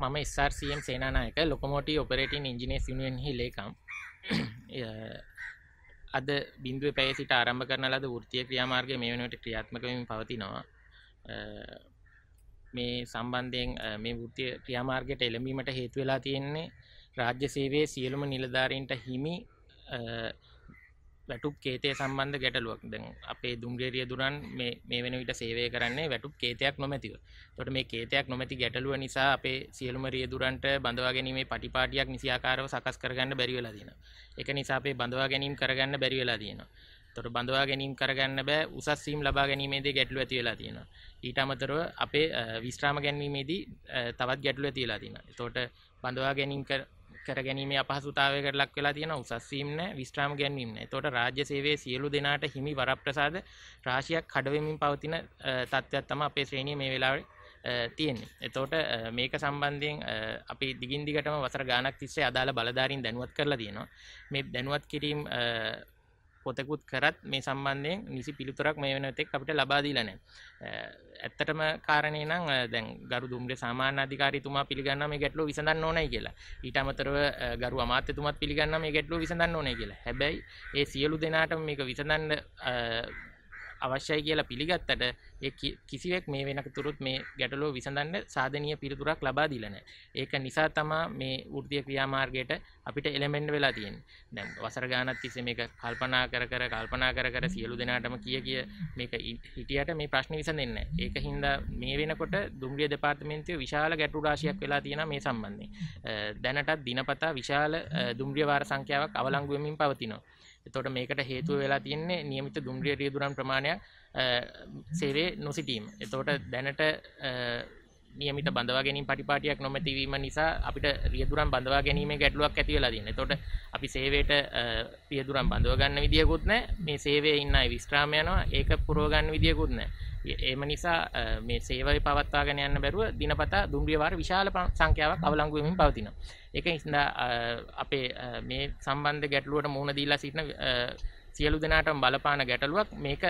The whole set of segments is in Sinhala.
මම ස්RCM සේනානායක ලොකොමෝටි ඔපරේටින් ඉංජිනේස් යුනියන්හි ලේකම් අද බිින්දුව පැය සිට ආරම්භ කරන ලද ෘතිය ක්‍රියාමාර්ග මේ වනට ක්‍රියාත්මකමින් පවතිනවා මේ සම්බන්ධයෙන් මේ ෘතිය ක්‍රියාමාර්ගයට එළඹීමට හේතුවෙලා තියෙන්නේ රාජ්‍ය සේවේ සියලුම නිලධාරීන්ට හිමි වැටුප් කේතය සම්බන්ධ ගැටලුවක් දැන් අපේ දුම්ගේරිය දුරන් මේ වෙන විට සේවය කරන්නේ වැටුප් කේතයක් නොමැතිව තොට මේ කේතයක් නොමැති ගැටලුව නිසා අපේ සියලුමරිය දුරන්ට බඳවා ගැනීමේ පටිපාටියක් නිසියාකාරව සකස් කරගන්න බැරිවෙලා දීන එක නිසා අපේ බඳවා ගැනීම් කරගන්න බැරිවෙලා දීනවා තොට බඳවා ගැනීම් කරගන්න බෑ උසස් සීම් ලබා ගැනීමේදී ගැටලු ඇති වෙලා තියෙනවා ඊට අමතරව අපේ විස්්‍රාම ගැනීමේදී තවත් ගැටලු ඇති වෙලා තියෙනවා එතකොට බඳවා ගැනීම කර ගැනීම අපහසුතාවයකට ලක් වෙලා තියෙන උසස් වීම නැහැ විස්්‍රාම ගැන්වීම නැහැ. ඒතකොට රාජ්‍ය සේවයේ සියලු දෙනාට හිමි වරප්‍රසාද රාශියක් කඩවෙමින් පවතින තත්ත්වයක් තමයි අපේ ශ්‍රේණිය මේ වෙලාවේ තියෙන්නේ. එතකොට මේක සම්බන්ධයෙන් අපි දිගින් දිගටම වසර ගාණක් තිස්සේ අදාළ බලධාරීන් දැනුවත් කරලා තියෙනවා. මේ දැනුවත් කිරීම පොතකුත් කරත් මේ සම්බන්ධයෙන් නිසි පිළිතුරක් මේ වෙනතෙක් අපිට ලබා දීලා නැහැ. ඇත්තටම කාරණේ නම් දැන් ගරු දුම්රිය සාමාන්‍ය අධිකාරීතුමා පිළිගන්නවා මේ ගැටලුව විසඳන්න ඕනයි කියලා. ඊට අමතරව ගරු අමාත්‍යතුමාත් පිළිගන්නවා මේ ගැටලුව විසඳන්න ඕනයි කියලා. හැබැයි ඒ සියලු දෙනාටම මේක විසඳන්න අවශ්‍යයි කියලා පිළිගත්තට ඒ කිසිවෙක් මේ වෙනකතුරුත් මේ ගැටලුව විසඳන්න සාධනීය පිළිතුරක් ලබා දීලා නැහැ. ඒක නිසා තමයි මේ වෘත්තීය ක්‍රියාමාර්ගයට අපිට එලෙමන්ට් වෙලා තියෙන්නේ. දැන් වසර ගානක් තිස්සේ මේක කල්පනා කර කර කල්පනා කර කර සියලු දෙනාටම කිය කිය මේක හිටියට මේ ප්‍රශ්නේ විසඳෙන්නේ නැහැ. ඒක හින්දා මේ වෙනකොට දුම්රිය දෙපාර්තමේන්තුවේ විශාල ගැටලු රාශියක් වෙලා තියෙනවා මේ සම්බන්ධයෙන්. දැනටත් දිනපතා විශාල දුම්රිය වාර සංඛ්‍යාවක් අවලංගු වෙමින් පවතිනවා. එතකොට මේකට හේතුව වෙලා තියෙන්නේ નિયમિત දුම්රිය රියදුරන් ප්‍රමාණයක් සේවයේ නොසිටීම. එතකොට දැනට නියමිත බඳවා ගැනීම පටිපාටියක් නොමැති වීම නිසා අපිට රියදුරන් බඳවා ගැනීමේ ගැටලුවක් ඇති වෙලා තියෙනවා. එතකොට අපි සේවයට රියදුරන් බඳව ගන්න විදියකුත් නැහැ. මේ සේවයේ ඉන්න අය විස්්‍රාම යනවා. ඒක පුරව ගන්න විදියකුත් නැහැ. එම නිසා මේ සේවය පවත්වාගෙන යන්න බැරුව දිනපතා දුම්රියවාර විශාල සංඛ්‍යාවක් අවලංගුවමින් පවතිනවා ඒක ඉස්දා අපේ මේ සම්බන්ධ ගැටලුවට මුහුණ දීලා සිටින සියලු දෙනාටම බලපාන ගැටලුවක් මේක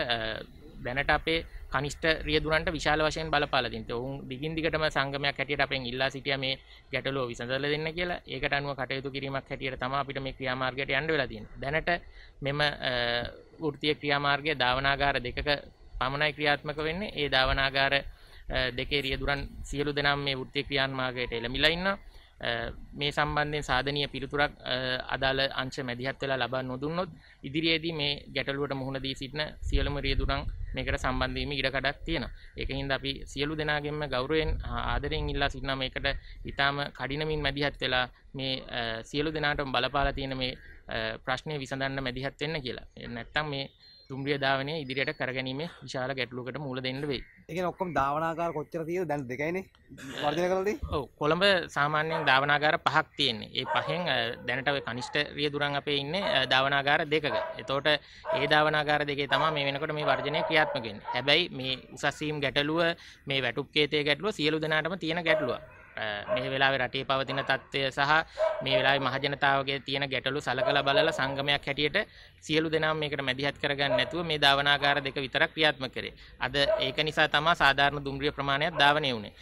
දැනට අපේ කනිෂ්ට රියදුරන්ට විශාල වශයෙන් බලපාලදින්ට ඔවුන් දිගින් දිගටම සංගමයක් හැටියට අපෙන් ඉල්ලා සිටිය මේ ගැටලෝ විසඳල දෙන්න කියලා ඒකට අනුව කටයුතු කිරීමක් හැටියට තම අපිට මේ ක්‍රියාමාර්ගයට යන්න වෙලා තියෙන දැනට මෙම වෘත්තිය ක්‍රියාමාර්ගය ධාවනාගාර දෙකක පමණයි ක්‍රියාත්මක වෙන්නේ ඒ ධාවනාගාර දෙකේ රියදුරන් සියලු දෙනාම මේ වෘත්ති ක්‍රියාන්මාගයට එළමිලා ඉන්න මේ සම්බන්ධයෙන් සාධනීය පිළිතුරක් අදාළ අංශ මැදිහත් වෙලා ලබා නොදුන්නොත් ඉදිරියේදී මේ ගැටලුවට මුහුණ දී සිටින සියලුම රියදුරන් මේකට සම්බන්ධ වීම ඉඩ කඩක් තියෙනවා. ඒකින්ද අපි සියලු දෙනාගෙන්ම ගෞරවයෙන් ආදරයෙන් ඉල්ලා සිටිනවා මේකට ඊටාම කඩිනමින් මැදිහත් වෙලා මේ සියලු දෙනාටම බලපාලා තියෙන මේ ප්‍රශ්නේ විසඳන්න මැදිහත් වෙන්න කියලා. නැත්තම් මේ දුම්රිය ධාවනය ඉදිරියට කරගැනීමේ විශාල ගැටලුකට මුල දෙන්න වෙයි. ඒක ඔක්කොම ධාවනාකාර කොච්චර තියෙද දැන් දෙකයිනේ වර්ධනය කරලාදී? ඔව් කොළඹ සාමාන්‍යයෙන් ධාවනාකාර පහක් තියෙන්නේ. ඒ පහෙන් දැනට ওই කනිෂ්ඨ රියදුරන් අපේ ඉන්නේ ධාවනාකාර දෙකක. එතකොට ඒ ධාවනාකාර දෙකේ තමයි මේ වෙනකොට මේ වර්ධනය ක්‍රියාත්මක වෙන්නේ. හැබැයි මේ උසස් ගැටලුව, මේ වැටුප් කේතයේ ගැටලුව සියලු දෙනාටම තියෙන ගැටලුවක්. මේ වෙලාවේ රටේ පවතින තත්ත්වය සහ මේ වෙලාවේ මහජනතාවගේ තියෙන ගැටලු සලකලා බලලා සංගමයක් හැටියට සියලු දෙනාම මේකට මැදිහත් කරගන්න නැතුව මේ ධාවනාකාර දෙක විතරක් ක්‍රියාත්මක කරේ. අද ඒක නිසා තමයි සාධාරණ දුම්රිය ප්‍රමාණයක් ධාවනය වුණේ.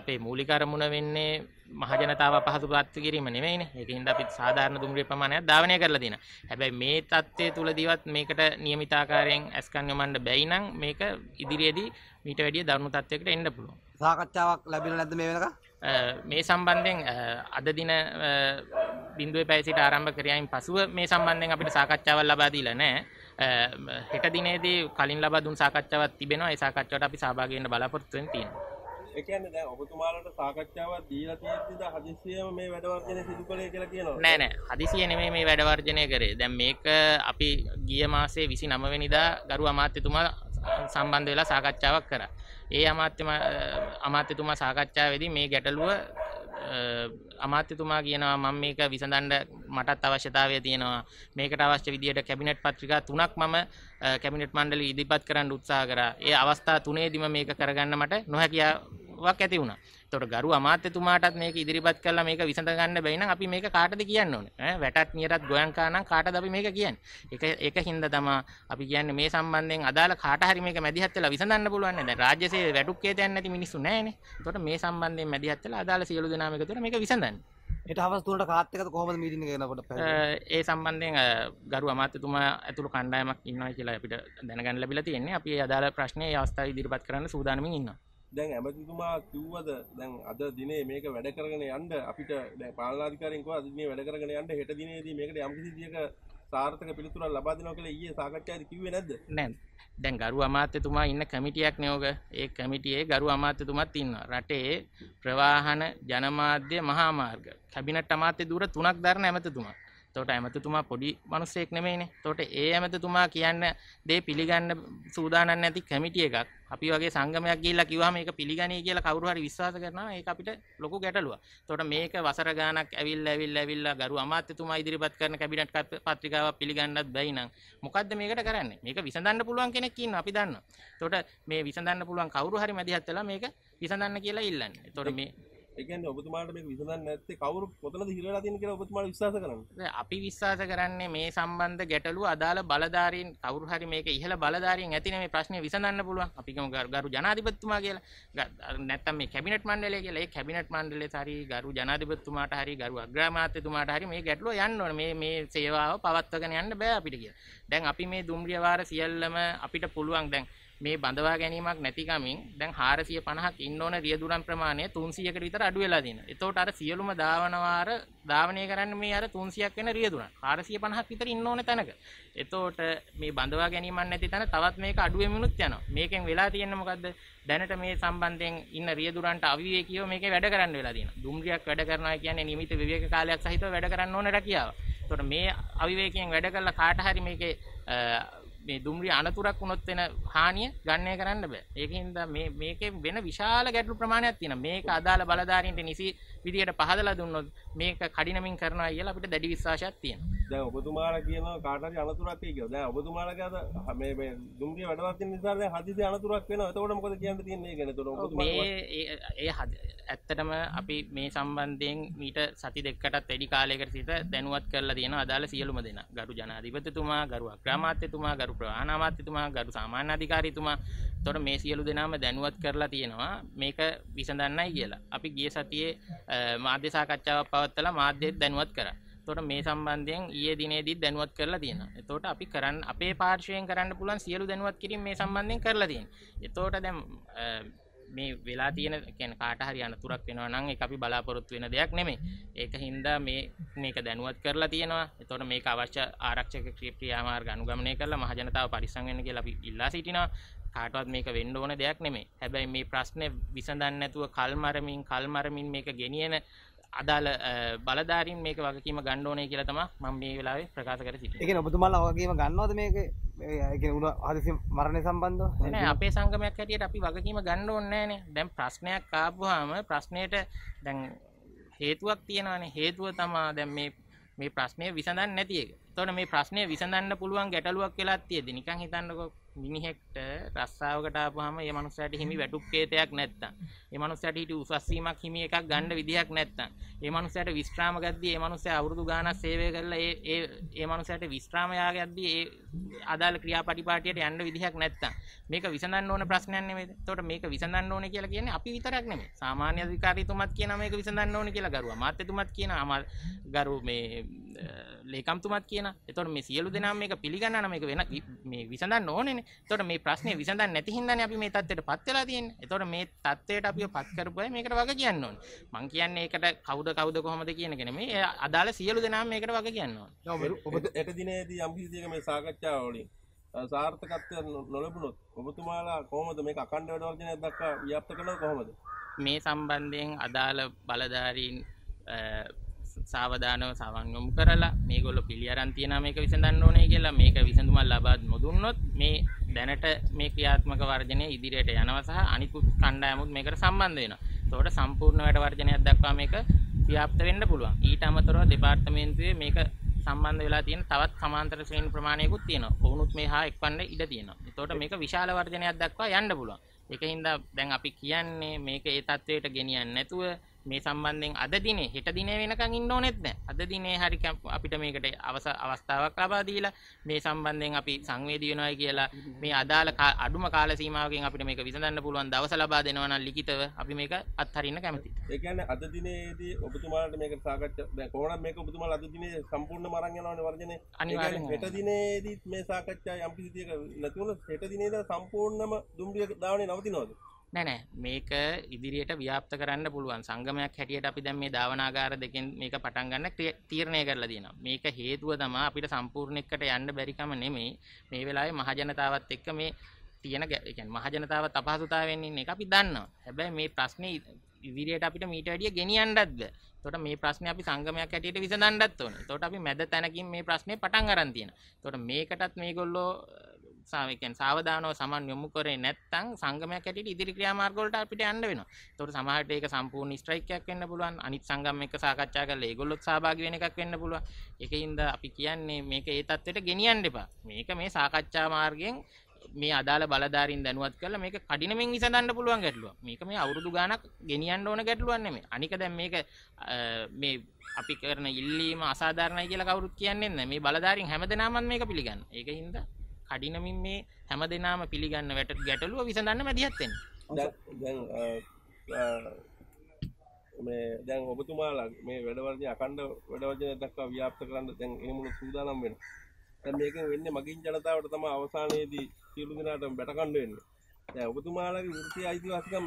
අපේ මූලික අරමුණ වෙන්නේ මහජනතාව පහසු පත්තු කිරීම නෙමෙයිනේ. ඒකින්ද අපි සාධාරණ දුම්රිය ප්‍රමාණයක් ධාවනය කරලා තියෙනවා. හැබැයි මේ தත්ත්වය තුලදීවත් මේකට નિયમિત ආකාරයෙන් ඇස්කන් යොමන්න බැයි නම් මේක ඉදිරියේදී මීට වැඩිය දරුණු තත්ත්වයකට එන්න පුළුවන්. සාකච්ඡාවක් ලැබිලා නැද්ද මේ වෙනකම්? මේ සම්බන්ධයෙන් අද දින බිඳුවේ පැය සිට ආරම්භ කරයන් පසුව මේ සම්බන්ධයෙන් අපිට සාකච්ඡාවක් ලබා දීලා නැහැ. හෙට දිනේදී කලින් ලබා දුන් සාකච්ඡාවක් තිබෙනවා. ඒ සාකච්ඡාවට අපි සහභාගී වෙන්න බලාපොරොත්තු වෙන තියෙනවා. ඒ කියන්නේ දැන් ඔබතුමාලට සාකච්ඡාවක් දීලා තියෙද්දිද හදිසියෙම මේ වැඩ වර්ජනය සිදු කළේ කියලා කියනවා නෑ නෑ හදිසිය නෙමෙයි මේ වැඩ වර්ජනය කරේ දැන් මේක අපි ගිය මාසේ 29 වෙනිදා ගරු අමාත්‍යතුමා සම්බන්ධ වෙලා සාකච්ඡාවක් කරා ඒ අමාත්‍ය අමාත්‍යතුමා සාකච්ඡාවේදී මේ ගැටලුව අමාත්‍යතුමා කියනවා මම මේක විසඳන්න මටත් අවශ්‍යතාවය තියෙනවා මේකට අවශ්‍ය විදියට කැබිනට් පත්‍රිකා තුනක් මම කැබිනට් මණ්ඩලෙ ඉදිරිපත් කරන්න උත්සාහ කරා ඒ අවස්ථා තුනේදීම මේක කරගන්න මට නොහැකියාව වක් ඇති වුණා. එතකොට ගරු අමාත්‍යතුමාටත් මේක ඉදිරිපත් කළා මේක විසඳ ගන්න බැයි නම් අපි මේක කාටද කියන්න ඕනේ? ඈ වැටත් නියරත් ගෝයන්කා නම් කාටද අපි මේක කියන්නේ? ඒක ඒක හින්දා තමයි අපි කියන්නේ මේ සම්බන්ධයෙන් අදාළ කාට හරි මේක මැදිහත් වෙලා විසඳන්න පුළුවන් නේද? රාජ්‍ය සේවය වැටුප් කේතයන් නැති මිනිස්සු නැහැනේ. එතකොට මේ සම්බන්ධයෙන් මැදිහත් වෙලා අදාළ සියලු දෙනාම එකතු මේක විසඳන්න. එට හවස් තුනට කාත් එකද කොහොමද මීටින් එක යනකොට ඒ සම්බන්ධයෙන් ගරු අමාත්‍යතුමා ඇතුළු කණ්ඩායමක් ඉන්නවා කියලා අපිට දැනගන්න ලැබිලා තියෙන්නේ. අපි ඒ අදාළ ප්‍රශ්නේ ඒ අවස්ථාවේ ඉදිරිපත් කරන්න සූදානමින් ඉන්නවා. දැන් ඇමතිතුමා කිව්වද දැන් අද දිනේ මේක වැඩ කරගෙන යන්න අපිට දැන් පාලනාධිකාරීන් කිව්වා අද දිනේ වැඩ කරගෙන යන්න හෙට දිනේදී මේකට යම්කිසි විදියක සාර්ථක පිළිතුරක් ලබා දෙනවා කියලා ඊයේ සාකච්ඡාවේදී කිව්වේ නැද්ද? නැන්. දැන් ගරු අමාත්‍යතුමා ඉන්න කමිටියක් නියෝග. ඒ කමිටියේ ගරු අමාත්‍යතුමත් ඉන්නවා. රටේ ප්‍රවාහන ජනමාධ්‍ය මහා මාර්ග කැබිනට් අමාත්‍ය ධුර තුනක් දරන ඇමතිතුමා. තොට ඇමතුතුමා පොඩි මනුස්සෙක් නෙමෙයිනේ තොට ඒ ඇමතුතුමා කියන්න දේ පිළිගන්න සූදානන් ඇති කැමිටිය එකක් අපි වගේ සංගමයක් ගිල්ලා කිව්වම ඒක පිළිගන්නේ කියලා කවුරු හරි විශ්වාස කරනවා ඒක අපිට ලොකු ගැටලුවක්. තොට මේක වසර ගාණක් ඇවිල්ලා ඇවිල්ලා ඇවිල්ලා ගරු අමාත්‍යතුමා ඉදිරිපත් කරන කැබිනට් පත්‍රිකාවක් පිළිගන්නත් බැයි නම් මොකද්ද මේකට කරන්නේ? මේක විසඳන්න පුළුවන් කෙනෙක් ඉන්නවා අපි දන්නවා. තොට මේ විසඳන්න පුළුවන් කවුරු හරි මැදිහත් වෙලා මේක විසඳන්න කියලා ඉල්ලන්නේ. තොට මේ ඒ කියන්නේ ඔබතුමාට මේක විසඳන්න නැත්තේ කවුරු කොතනද හිර වෙලා තියෙන්නේ කියලා ඔබතුමා විශ්වාස කරන්නේ අපි විශ්වාස කරන්නේ මේ සම්බන්ධ ගැටලුව අදාළ බලධාරීන් කවුරු හරි මේක ඉහළ බලධාරීන් ඇතිනේ මේ ප්‍රශ්නේ විසඳන්න පුළුවන් අපි කියමු ගරු ජනාධිපතිතුමා කියලා නැත්තම් මේ කැබිනට් මණ්ඩලය කියලා ඒ කැබිනට් මණ්ඩලයේ හරි ගරු ජනාධිපතිතුමාට හරි ගරු අග්‍රාමාත්‍යතුමාට හරි මේ ගැටලුව යන්න ඕනේ මේ මේ සේවාව පවත්වාගෙන යන්න බෑ අපිට කියලා දැන් අපි මේ දුම්රිය වාර සියල්ලම අපිට පුළුවන් දැන් මේ බඳවා ගැනීමක් නැතිකමින් දැන් 450ක් ඉන්න ඕන රියදුරන් ප්‍රමාණය 300කට විතර අඩු වෙලා තියෙනවා. එතකොට අර සියලුම ධාවන වාර ධාවනය කරන්නේ මේ අර 300ක් වෙන රියදුරන් 450ක් විතර ඉන්න ඕන තැනක. එතකොට මේ බඳවා ගැනීමක් නැති තැන තවත් මේක අඩු වෙමිනුත් යනවා. මේකෙන් වෙලා තියෙන්නේ මොකද්ද? දැනට මේ සම්බන්ධයෙන් ඉන්න රියදුරන්ට අවිවේකීව මේකේ වැඩ කරන්න වෙලා තියෙනවා. දුම්රියක් වැඩ කරනවා කියන්නේ නියමිත විවේක කාලයක් සහිතව වැඩ කරන්න ඕන රැකියාව. එතකොට මේ අවිවේකයෙන් වැඩ කළා කාට හරි මේකේ මේ දුම්රිය අනතුරක් වුණොත් වෙන හානිය ගණනය කරන්න බෑ. ඒකින්ද මේ මේකේ වෙන විශාල ගැටලු ප්‍රමාණයක් තියෙනවා. මේක අදාළ බලධාරීන්ට නිසි විදියට පහදලා දුන්නොත් මේක කඩිනමින් කරනවා කියලා අපිට දැඩි විශ්වාසයක් තියෙනවා. දැන් ඔබතුමාලා කියනවා කාට හරි අනතුරක් වෙයි කියලා. දැන් ඔබතුමාලා මේ මේ දුම්රිය වැඩවත්ින් නිසා දැන් හදිසි අනතුරක් වෙනවා. එතකොට මොකද කියන්න තියන්නේ ගැන? එතකොට ඔබතුමාලා මේ ඒ ඇත්තටම අපි මේ සම්බන්ධයෙන් මීට සති දෙකකටත් වැඩි කාලයකට සිට දැනුවත් කරලා තියෙනවා අදාළ සියලුම දෙනා. ගරු ජනාධිපතිතුමා, ගරු අග්‍රාමාත්‍යතුමා, ගරු ගරු ප්‍රාණාමාත්‍යතුමා ගරු සාමාන්‍ය අධිකාරීතුමා තොට මේ සියලු දෙනාම දැනුවත් කරලා තියෙනවා මේක විසඳන්නයි කියලා අපි ගිය සතියේ මාධ්‍ය සාකච්ඡාවක් පවත්වලා මාධ්‍යත් දැනුවත් කරා තොට මේ සම්බන්ධයෙන් ඒ දිනේදී දැනුවත් කරලා තියෙන එතෝට අපි කරන්න අපේ පාර්ශයෙන් කරන්න පුලන් සියලු දැනුවත් කිරීම මේ සම්බන්ධයෙන් කරලා තියෙන එතෝට දැම් මේ වෙලා තියෙන කැන කාට හරි අනතුරක් වෙනවා නම් එක අපි බලාපොරොත්තු වෙන දෙයක් නෙමේ ඒක හින්දා මේ මේක දැනුවත් කරලා තියෙනවා එතකොට මේක අවශ්‍ය ආරක්ෂක ක්‍රියාමාර්ග අනුගමනය කරලා මහජනතාව පරිස්සම් වෙන්න කියලා අපි ඉල්ලා සිටිනවා කාටවත් මේක වෙන්න ඕන දෙයක් නෙමේ හැබැයි මේ ප්‍රශ්නේ විසඳන්නේ නැතුව කල්මරමින් කල්මරමින් මේක ගෙනියන අදාළ බලධාරීන් මේක වගකීම ගන්න ඕනේ කියලා තමයි මම මේ වෙලාවේ ප්‍රකාශ කර සිටින්නේ. ඒ කියන්නේ ඔබතුමාලා වගකීම ගන්නවද මේකේ? ඒගුණ හදිසි මරණය සම්බන්ධ න අපේ සංගමයක් හැටියට අපි වගකීම ගණ්ඩ ඔන්නෑන දැම් ප්‍රශ්නයක් කාපුහාම ප්‍රශ්නයට දැන් හේතුවක් තියෙනවාන හේතුව තමා දැම් මේ මේ ප්‍රශ්නය විසඳන්න නැතියක තොට මේ ප්‍රශ්නය විසඳන්න පුළුවන් ගැටලුවක් කියලා තිය දෙනිකං හිතන්නකො මිනිහෙක්ට රස්සාාවකට ආපුහම ඒ මනුස්සයාට හිමි වැටුප්කේතයක් නැත්තම් ඒ මනුස්සයාට හිටි උසස් වීමක් හිමි එකක් ගන්න විදිහක් නැත්තම් ඒ මනුස්සයාට විස්්‍රාම ගද්දී ඒ මනුස්සයා අවුරුදු ගාණක් සේවය කරලා ඒ ඒ ඒ මනුස්සයාට විස්්‍රාම යාගද්දී ඒ අදාළ ක්‍රියාපටිපාටියට යන්න විදිහක් නැත්තම් මේක විසඳන්න ඕන ප්‍රශ්නයක් නෙමෙයි එතකොට මේක විසඳන්න ඕනේ කියලා කියන්නේ අපි විතරක් නෙමෙයි සාමාන්‍ය අධිකාරීතුමත් කියනවා මේක විසඳන්න ඕනේ කියලා ගරුවා මාත්‍යතුමත් කියනවා ගරු මේ ලේකම්තුමත් කියන එතොට මේ සියලු දෙනම් මේක පිළිගන්න මේක වෙන මේ විසඳන්න ඕනන තොට මේ ප්‍රශ්නය විසඳ නැතිහින්දන්න අපි මේ තත්වට පත්වෙලා තියෙන් එතොට මේ තත්වයට අපිය පත්කරපුය මේකට වග කියන්න ඕන මං කියන්නේ එකට කවුද කවුද කොහොමද කියනගෙන මේ අදාළ සියලු දෙනම් මේකට වග කියන්නවා එක දිනේදී යම්කිසික මේ සාකච්ඡා ඕලින් සාර්ථකත්වය නොලබුණොත් ඔබතුමාලා කොහොමද මේ අකණ්ඩ වැඩවර්ජනය දක්වා ව්‍යප්ත කළ කොහොමද මේ සම්බන්ධයෙන් අදාළ බලධාරීන් සාවධානව සවන්යොමු කරලා මේගොල්ලෝ පිළියරන් තියෙනවා මේක විසඳන්න ඕනේ කියලා මේක විසඳුමක් ලබා නොදුන්නොත් මේ දැනට මේ ක්‍රියාත්මක වර්ජනය ඉදිරියට යනවා සහ අනිකුත් කණ්ඩායමුත් මේකට සම්බන්ධ වෙනවා. ඒතකොට සම්පූර්ණ වැඩ වර්ජනයක් දක්වා මේක ව්‍යාප්ත වෙන්න පුළුවන්. ඊට අමතරව දෙපාර්තමේන්තුවේ මේක සම්බන්ධ වෙලා තියෙන තවත් සමාන්තර ශ්‍රේණි ප්‍රමාණයකුත් තියෙනවා. ඔවුනුත් මේ හා එක්වන්න ඉඩ තියෙනවා. ඒතකොට මේක විශාල වර්ජනයක් දක්වා යන්න පුළුවන්. ඒක හින්දා දැන් අපි කියන්නේ මේක ඒ තත්වයට ගෙනියන්නේ නැතුව මේ සම්බන්ධයෙන් අද දිනේ හෙට දිනේ වෙනකන් ඉන්න ඕනෙත් නැහැ. අද දිනේ හරි අපිට මේකට අවස අවස්ථාවක් ලබා දීලා මේ සම්බන්ධයෙන් අපි සංවේදී වෙනවායි කියලා මේ අදාළ අඩුම කාල සීමාවකින් අපිට මේක විසඳන්න පුළුවන් දවස ලබා දෙනවා නම් ලිඛිතව අපි මේක අත්හරින්න කැමතියි. ඒ කියන්නේ අද දිනේදී ඔබතුමාලට මේක සාකච්ඡා දැන් කොහොමනම් මේක ඔබතුමාලා අද දිනේ සම්පූර්ණ මරන් යනවනේ වර්ජනේ. අනිවාර්යයෙන්ම හෙට දිනේදී මේ සාකච්ඡා යම් කිසි දෙයක නැතුනොත් හෙට දිනේදී සම්පූර්ණම දුම්රිය දාවනේ නවතිනවද? නෑ නෑ මේක ඉදිරියට ව්‍යාප්ත කරන්න පුළුවන් සංගමයක් හැටියට අපි දැන් මේ භාවනාගාර දෙකෙන් මේක පටන් ගන්න තීරණය කරලා දෙනවා. මේක හේතුව තමයි අපිට සම්පූර්ණ එකට යන්න බැරිකම නෙමෙයි. මේ වෙලාවේ මහජනතාවත් එක්ක මේ තියෙන ඒ කියන්නේ මහජනතාවත් අපහසුතාවෙන් ඉන්න එක අපි දන්නවා. හැබැයි මේ ප්‍රශ්නේ ඉදිරියට අපිට මීට වැඩිය ගෙනියන්නත් බෑ. එතකොට මේ ප්‍රශ්නේ අපි සංගමයක් හැටියට විසඳන්නත් ඕනේ. එතකොට අපි මැද තැනකින් මේ ප්‍රශ්නේ පටන් අරන් තියෙනවා. එතකොට මේකටත් මේගොල්ලෝ ආරක්ෂාව කියන්නේ සාවධානව සමන් යොමු කරේ නැත්නම් සංගමයක් ඇටියට ඉදිරි ක්‍රියාමාර්ග වලට අපිට යන්න වෙනවා. ඒතකොට සමහරට ඒක සම්පූර්ණ ස්ට්‍රයික් එකක් වෙන්න පුළුවන්. අනිත් සංගම් එක්ක සාකච්ඡා කරලා ඒගොල්ලොත් සහභාගී වෙන එකක් වෙන්න පුළුවන්. ඒකින්ද අපි කියන්නේ මේක ඒ தත්වෙට ගෙනියන්න එපා. මේක මේ සාකච්ඡා මාර්ගයෙන් මේ අදාළ බලධාරින් දැනුවත් කරලා මේක කඩිනමින් විසඳන්න පුළුවන් ගැටලුවක්. මේක මේ අවුරුදු ගාණක් ගෙනියන්න ඕන ගැටලුවක් නෙමෙයි. අනික දැන් මේක මේ අපි කරන ඉල්ලීම අසාධාරණයි කියලා කවුරුත් කියන්නේ නැහැ. මේ බලධාරින් හැමදෙනාම මේක පිළිගන්න. ඒක හින්දා කඩිනමින් මේ හැම දෙනාම පිළිගන්න වැට ගැටලුව විසඳන්න මැදිහත්තෙන් මේ දැන් ඔබතුමාලා මේ වැඩවර්ජය අකණ්ඩ වැඩවර්ජය දක්වා ව්‍යාප්ත කරන්න දැන් එහෙම සූදානම් වෙනවා. දැන් මේකෙන් වෙන්නේ මගින් ජනතාවට තමයි අවසානයේදී සියලු දෙනාටම බැටකණ්ඩ වෙන්නේ. දැන් ඔබතුමාලාගේ වෘත්තීය අයිතිවාසිකම්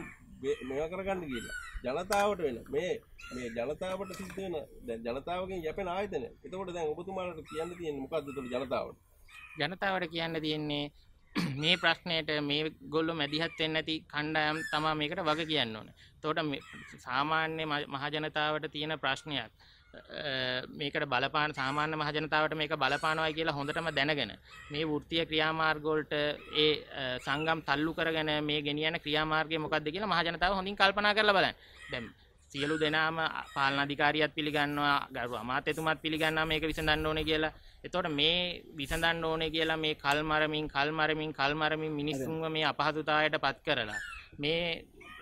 මේවා කරගන්න කියලා. ජනතාවට වෙන මේ මේ ජනතාවට සිද්ධ වෙන දැන් ජනතාවගෙන් යැපෙන ආයතන. එතකොට දැන් ඔබතුමාලාට කියන්න තියෙන්නේ මොකද්ද උතුළු ජනතාවට? ජනතාවට කියන්න තියෙන්නේ මේ ප්‍රශ්නයට මේ ගොල්ලො මැදිහත් වෙන්නේ නැති කණ්ඩායම් තමයි මේකට වග කියන්න ඕනේ. එතකොට සාමාන්‍ය මහජනතාවට තියෙන ප්‍රශ්නයක් මේකට බලපාන සාමාන්‍ය මහජනතාවට මේක බලපානවායි කියලා හොඳටම දැනගෙන මේ වෘත්තීය ක්‍රියාමාර්ග වලට ඒ සංගම් තල්ලු කරගෙන මේ ගෙනියන ක්‍රියාමාර්ගය මොකක්ද කියලා මහජනතාව හොඳින් කල්පනා කරලා බලන්න. දැන් සියලු දෙනාම පාලනාධිකාරියත් පිළිගන්නවා ගරු අමාත්‍යතුමත් පිළිගන්නවා මේක විසඳන්න ඕනේ කියලා. එතකොට මේ විසඳන්න ඕනේ කියලා මේ කල් මරමින් කල් මරමින් කල් මරමින් මිනිස්සුන්ව මේ අපහසුතාවයට පත් කරලා මේ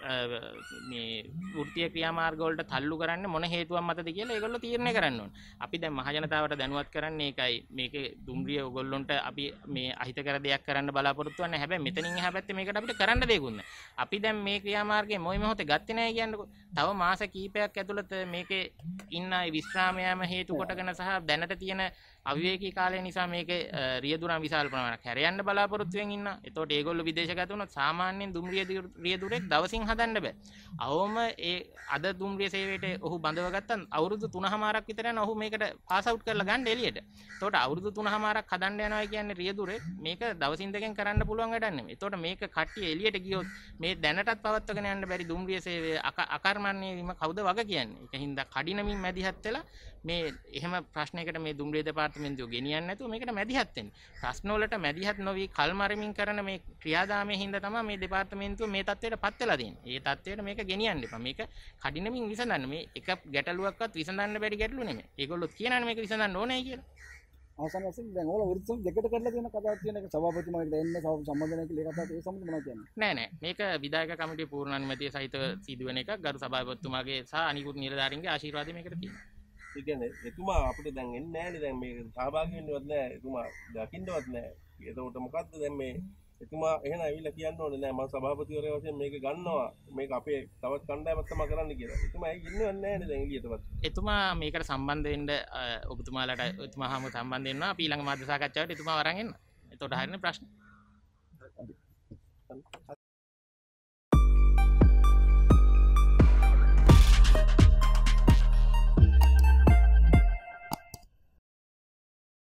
ෘතිය ක්‍රියාමාර්ගෝලට තල්ලු කරන්න මොන හේතුවක් මතද කියලා ඒගොල්ල තීරණය කරන්න ඕන. අපි දැන් මහජනතාවට දැනුවත් කරන්නේ ඒකයි. මේකේ දුම්රිය ඔයගොල්ලන්ට අපි මේ අහිතකර දෙයක් කරන්න බලාපොරොත්තු වෙන්නේ. හැබැයි මෙතනින් එහා පැත්තේ මේකට අපිට කරන්න දෙයක් නැහැ. අපි දැන් මේ ක්‍රියාමාර්ගයේ මොයි මොහොතේ ගත්තේ නැහැ කියන්නකො. තව මාස කීපයක් ඇතුළත මේකේ ඉන්න විස්රාමයම හේතු කොටගෙන සහ දැනට තියෙන අවිවේකී කාලය නිසා මේක රියදුරන් විශාල ප්‍රමාණයක් හැරයන්න බලාපොරොත්තු වෙන ඉන්න. එතකොට ඒගොල්ලෝ විදේශගත වුණොත් සාමාන්‍යයෙන් දුම්රිය රියදුරෙක් දවසින් හදන්න බෑ. අවම ඒ අද දුම්රිය සේවයට ඔහු බඳව ගත්තම් අවුරුදු 3හමාරක් විතර යන ඔහු මේකට පාස් අවුට් කරලා ගන්න එළියට. එතකොට අවුරුදු 3හමාරක් හදන්න යනවා කියන්නේ රියදුරෙක් මේක දවසින් දෙකෙන් කරන්න පුළුවන් වැඩක් නෙමෙයි. එතකොට මේක කට්ටිය එළියට ගියොත් මේ දැනටත් පවත්වාගෙන යන්න බැරි දුම්රිය සේවය අකර්මණ්‍ය වීම කවුද වග කියන්නේ. ඒක හින්දා කඩිනමින් මැදිහත් වෙලා මේ එහෙම ප්‍රශ්නයකට මේ දුම්රිය දෙපාර්තමේන්තුව දෙපාර්තමේන්තුව ගෙනියන්නේ නැතුව මේකට මැදිහත් වෙන්නේ. ප්‍රශ්න වලට මැදිහත් නොවි කල්මරමින් කරන මේ ක්‍රියාදාමයේ හින්දා තමයි මේ දෙපාර්තමේන්තුව මේ තත්ත්වයටපත් වෙලා තියෙන්නේ. ඒ තත්ත්වයට මේක ගෙනියන්න එපා. මේක කඩිනමින් විසඳන්න. මේ එක ගැටලුවක්වත් විසඳන්න බැරි ගැටලුව නෙමෙයි. ඒගොල්ලෝ කියනනේ මේක විසඳන්න ඕනේ කියලා. අවසන් වශයෙන් දැන් ඕල වෘත්තම් දෙකට කරලා තියෙන කතාවක් තියෙන එක සභාපතිතුමාට එන්න සම්බන්ධනය කියලා ඒ කතාවත් ඒ සම්බන්ධ මොනවද කියන්නේ නෑ නෑ මේක විධායක කමිටියේ පූර්ණ අනුමැතිය සහිතව සිදුවෙන එක ගරු සභාපතිතුමාගේ සහ අනිකුත් නිලධාරීන්ගේ ආශිර්වාදය මේකට තියෙනවා ඒ කියන්නේ එතුමා අපිට දැන් එන්නේ නැහැනේ දැන් මේක සහභාගී වෙන්නවත් නැහැ එතුමා දකින්නවත් නැහැ. එතකොට මොකද්ද දැන් මේ එතුමා එහෙනම් ඇවිල්ලා කියන්න ඕනේ නෑ මම සභාපතිවරයා වශයෙන් මේක ගන්නවා මේක අපේ තවත් කණ්ඩායමක් තමයි කරන්න කියලා. එතුමා ඇයි ඉන්නව නෑනේ දැන් එළියටවත්. එතුමා මේකට සම්බන්ධ වෙන්න ඔබතුමාලට එතුමා හැම සම්බන්ධ වෙනවා. අපි ඊළඟ මාධ්‍ය සාකච්ඡාවට එතුමා වරන් එන්න. එතකොට හරිනේ ප්‍රශ්නේ.